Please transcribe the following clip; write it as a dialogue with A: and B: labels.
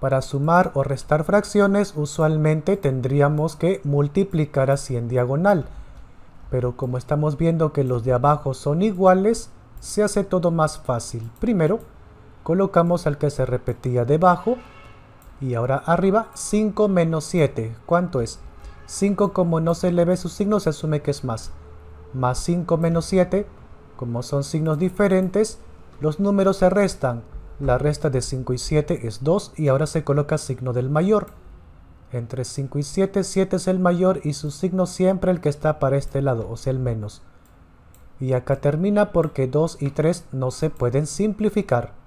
A: Para sumar o restar fracciones usualmente tendríamos que multiplicar así en diagonal. Pero como estamos viendo que los de abajo son iguales, se hace todo más fácil. Primero, colocamos al que se repetía debajo y ahora arriba 5 menos 7. ¿Cuánto es? 5 como no se le ve su signo se asume que es más. Más 5 menos 7, como son signos diferentes, los números se restan. La resta de 5 y 7 es 2 y ahora se coloca signo del mayor. Entre 5 y 7, 7 es el mayor y su signo siempre el que está para este lado, o sea el menos. Y acá termina porque 2 y 3 no se pueden simplificar.